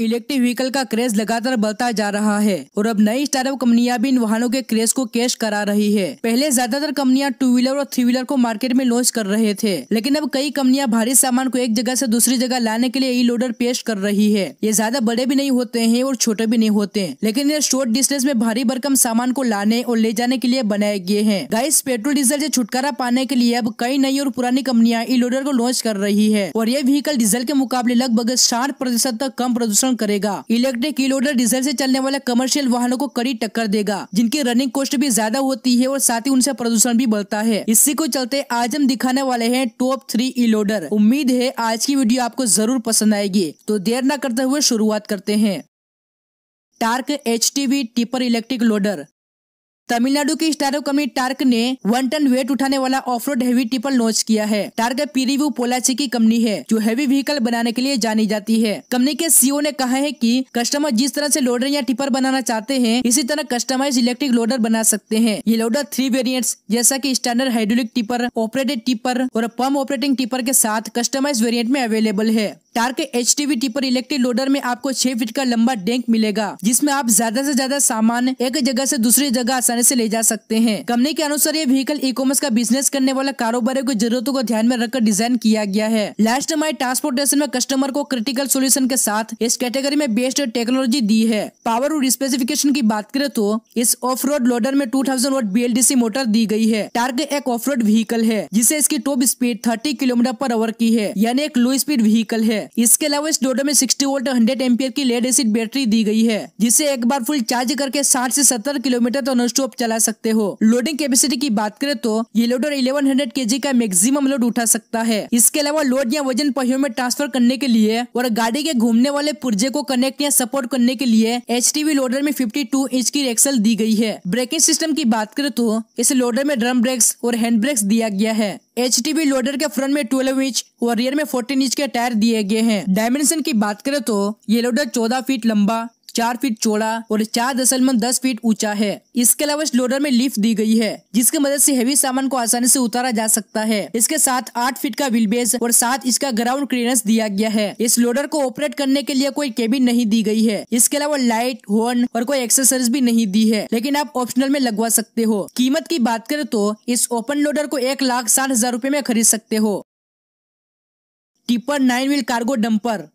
electric vehicle का craze लगातार बढ़ता जा रहा है और अब नई स्टार्टअप कंपनियां भी इन वाहनों के क्रेज को कैश करा रही है पहले ज्यादातर कंपनियां टू व्हीलर और थ्री व्हीलर को मार्केट में लॉन्च कर रहे थे लेकिन अब कई कंपनियां भारी सामान को एक जगह से दूसरी जगह लाने के लिए ई लोडर पेश कर रही है ये ज्यादा बड़े भी नहीं होते हैं और छोटे भी नहीं होते लेकिन ये शॉर्ट डिस्टेंस में भारी भरकम सामान को लाने और ले जाने के लिए बनाए गए हैं गाइस पेट्रोल डीजल से छुटकारा पाने के लिए अब कई नई और पुरानी कंपनियां ई लोडर को लॉन्च कर रही है और ये व्हीकल डीजल के मुकाबले लगभग साठ प्रतिशत तक कम प्रदूषण नियंत्रण करेगा इलेक्ट्रिक ई लोडर डीजल से चलने वाले कमर्शियल वाहनों को कड़ी टक्कर देगा जिनकी रनिंग कॉस्ट भी ज्यादा होती है और साथ ही उनसे प्रदूषण भी बढ़ता है इसी को चलते आज हम दिखाने वाले हैं टॉप थ्री ई लोडर उम्मीद है आज की वीडियो आपको जरूर पसंद आएगी तो देर न करते हुए शुरुआत करते हैं torque H tipper electric loader Tamil Nadu की स्टार्टअप कंपनी टार्क ने वन टन वेट उठाने वाला of road heavy triple launch किया है टार्क पीरिव्यू पोलाची की कंपनी है जो हैवी व्हीकल बनाने के लिए जानी जाती है कंपनी के सीईओ ने कहा है कि कस्टमर जिस तरह से लोडर या टिपर बनाना चाहते हैं इसी तरह कस्टमाइज इलेक्ट्रिक लोडर बना सकते हैं ये लोडर थ्री वेरियंट जैसा की standard hydraulic tipper operated tipper और पम्प ऑपरेटिंग टिपर के साथ कस्टमाइज वेरियंट में अवेलेबल है Tork H T tipper electric loader में आपको छह फीट का लंबा डेंक मिलेगा जिसमें आप ज्यादा से ज्यादा सामान एक जगह से दूसरी जगह आसानी आसानी से ले जा सकते हैं कंपनी के अनुसार ये व्हीकल ई कॉमर्स का बिजनेस करने वाला कारोबारियों की जरूरतों को ध्यान में रखकर डिजाइन किया गया है लास्ट माइल ट्रांसपोर्टेशन में कस्टमर को क्रिटिकल सोल्यूशन के साथ इस कैटेगरी में बेस्ट टेक्नोलॉजी दी है पावर और स्पेसिफिकेशन की बात करें तो इस ऑफ रोड लोडर में two thousand watt B motor दी गई है टार्ग एक ऑफ रोड व्हीकल है जिसे इसकी top speed thirty kilometer per hour की है यानी एक लो स्पीड व्हीकल है इसके अलावा इस डोडो में सिक्सटी वोल्ट हंड्रेड एम्पियर की लेड एसिड बैटरी दी गई है जिसे एक बार फुल चार्ज करके साठ ऐसी सत्तर किलोमीटर तो लैपटॉप चला सकते हो लोडिंग कैपेसिटी की बात करें तो ये लोडर 1100 जी का मैक्सिमम लोड उठा सकता है इसके अलावा लोड या वजन पहियों में ट्रांसफर करने के लिए और गाड़ी के घूमने वाले पुर्जे को कनेक्ट या सपोर्ट करने के लिए एच लोडर में टू इंच की रेक्सल दी गई है ब्रेकिंग सिस्टम की बात करे तो इस लोडर में ड्रम ब्रेक्स और हैंड ब्रेक्स दिया गया है एच लोडर के फ्रंट में 12 इंच और रियर में 14 इंच के टायर दिए गए हैं डायमेंशन की बात करें तो ये लोडर 14 फीट लंबा चार फीट चौड़ा और चार दशमलव दस फीट ऊंचा है इसके अलावा इस लोडर में लिफ्ट दी गई है जिसकी मदद से हेवी सामान को आसानी से उतारा जा सकता है इसके साथ आठ फीट का व्हील बेस और साथ इसका ग्राउंड क्लियरेंस दिया गया है इस लोडर को ऑपरेट करने के लिए कोई केबिन नहीं दी गई है इसके अलावा लाइट हॉर्न और कोई एक्सेसरीज भी नहीं दी है लेकिन आप ऑप्शनल में लगवा सकते हो कीमत की बात करें तो इस ओपन लोडर को एक लाख साठ हजार रूपए में खरीद सकते हो tipper nine wheel cargo dumper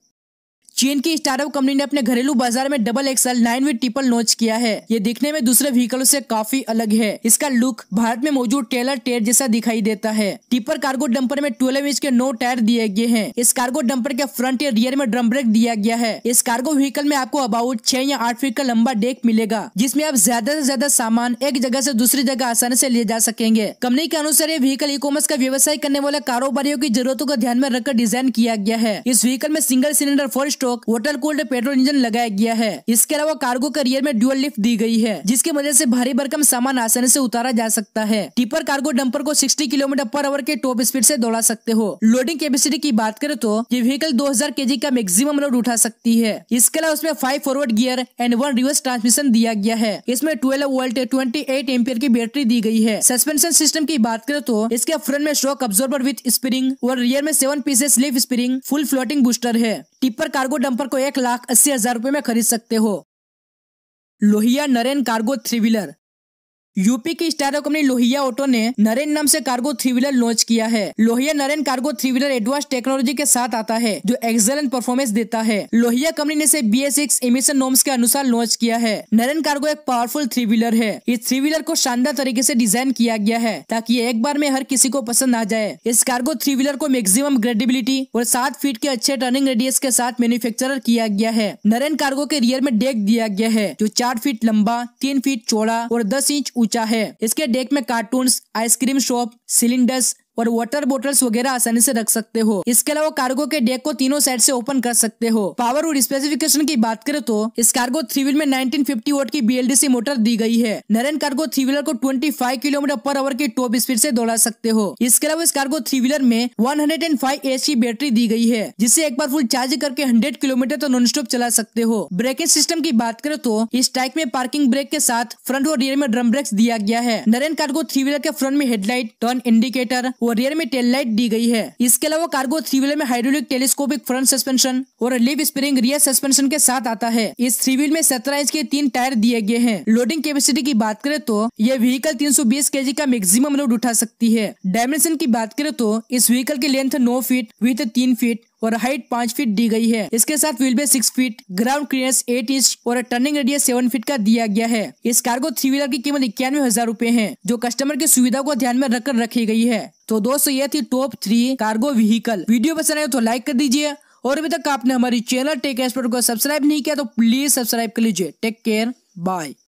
चीन की स्टार्टअप कंपनी ने अपने घरेलू बाजार में double XL nine V triple launch किया है ये दिखने में दूसरे व्हीकलों से काफी अलग है इसका लुक भारत में मौजूद टेलर टेर जैसा दिखाई देता है टिपर कार्गो डंपर में ट्वेल्व इंच के नौ टायर दिए गए हैं इस कार्गो डंपर के फ्रंट या रियर में ड्रम ब्रेक दिया गया है इस कार्गो व्हीकल में आपको अबाउट छह या आठ फीट का लंबा डेक मिलेगा जिसमे आप ज्यादा ऐसी ज्यादा सामान एक जगह ऐसी दूसरी जगह आसानी ऐसी ले जा सकेंगे कंपनी के अनुसार ये व्हीकल ई कॉमर्स का व्यवसाय करने वाले कारोबारियों की जरूरतों का ध्यान में रखकर डिजाइन किया गया है इस व्हीकल में single cylinder four stroke water cooled petrol engine लगाया गया है इसके अलावा कार्गो के रियर में ड्यूअल लिफ्ट दी गई है जिसकी वजह से भारी भरकम सामान आसानी से उतारा जा सकता है टिपर कार्गो डंपर को 60 किलोमीटर पर आवर के टॉप स्पीड से दौड़ा सकते हो लोडिंग कैपेसिटी की बात करें तो ये व्हीकल 2000 केजी का मैक्सिमम लोड उठा सकती है इसके अलावा उसमें five forward gear and one reverse transmission दिया गया है इसमें ट्वेल्व वोल्ट ट्वेंटी एट की बैटरी दी गई है सस्पेंशन सिस्टम की बात करें तो इसके फ्रंट में शॉक अब्जोर्वर विथ स्प्रिंग और रियर में seven pieces leaf spring full floating booster है टिपर कार्गो कार्गो डंपर को एक लाख अस्सी हजार रुपए में खरीद सकते हो Lohia Naren cargo three wheeler UP की स्टार कंपनी लोहिया ऑटो ने नरेन नाम से कार्गो थ्री व्हीलर लॉन्च किया है Lohia Naren cargo three wheeler advance technology के साथ आता है जो एक्सलेंट परफॉर्मेंस देता है लोहिया कंपनी ने इसे B S six emission norms के अनुसार लॉन्च किया है नरेन कार्गो एक पावरफुल थ्री व्हीलर है इस थ्री व्हीलर को शानदार तरीके ऐसी डिजाइन किया गया है ताकि एक बार में हर किसी को पसंद आ जाए इस कार्गो थ्री व्हीलर को मैक्सिमम ग्रेडेबिलिटी और सात फीट के अच्छे टर्निंग रेडियस के साथ मैन्युफेक्चर किया गया है नरेन कार्गो के रियर में डेक दिया गया है जो चार फीट लंबा तीन फीट चौड़ा और दस इंच ऊंचा है इसके डेक में कार्टून आइसक्रीम शॉप सिलेंडर्स और वाटर बोटल्स वगैरह आसानी से रख सकते हो इसके अलावा कार्गो के डेक को तीनों साइड से ओपन कर सकते हो पावर और स्पेसिफिकेशन की बात करें तो इस कार्गो थ्री व्हील में 1950 वोट की बीएलडीसी मोटर दी गई है नरेन कार्गो थ्री व्हीलर को 25 किलोमीटर पर आवर की टॉप स्पीड से दौड़ा सकते हो इसके अलावा इस कार्गो थ्री व्हीलर में वन हंड्रेड की बैटरी दी गई है जिसे एक बार फुल चार्ज करके हंड्रेड किलोमीटर तो नॉन स्टॉप चला सकते हो ब्रेकिंग सिस्टम की बात करे तो इस टाइप में पार्किंग ब्रेक के साथ फ्रंट और रियर में ड्रम ब्रेक्स दिया गया है नरेन कार्गो थ्री व्हीलर के फ्रंट में हेडलाइट टर्न इंडिकेटर और रियर में टेल लाइट दी गई है इसके अलावा कार्गो थ्री व्हीलर में हाइड्रोलिक टेलीस्कोपिक फ्रंट सस्पेंशन और लिप स्प्रिंग रियर सस्पेंशन के साथ आता है इस थ्री व्हील में सत्रह इंच के तीन टायर दिए गए हैं लोडिंग कैपेसिटी की बात करें तो यह व्हीकल तीन सौ का मैक्सिमम लोड उठा सकती है डायमेंशन की बात करें तो इस व्हीकल की लेंथ नौ फीट विथ तीन फीट और हाइट पांच फीट दी गई है इसके साथ wheel base six feet ground clearance eight inch और टर्निंग रेडियस सेवन फीट का दिया गया है इस कार्गो थ्री व्हीलर की कीमत इक्यानवे हजार रूपए है जो कस्टमर की सुविधा को ध्यान में रखकर रखी गई है तो दोस्तों ये थी top three cargo vehicle video पसंद आए तो लाइक कर दीजिए और अभी तक आपने हमारी चैनल टेक एक्सपर्ट को सब्सक्राइब नहीं किया तो प्लीज सब्सक्राइब कर लीजिए टेक केयर बाय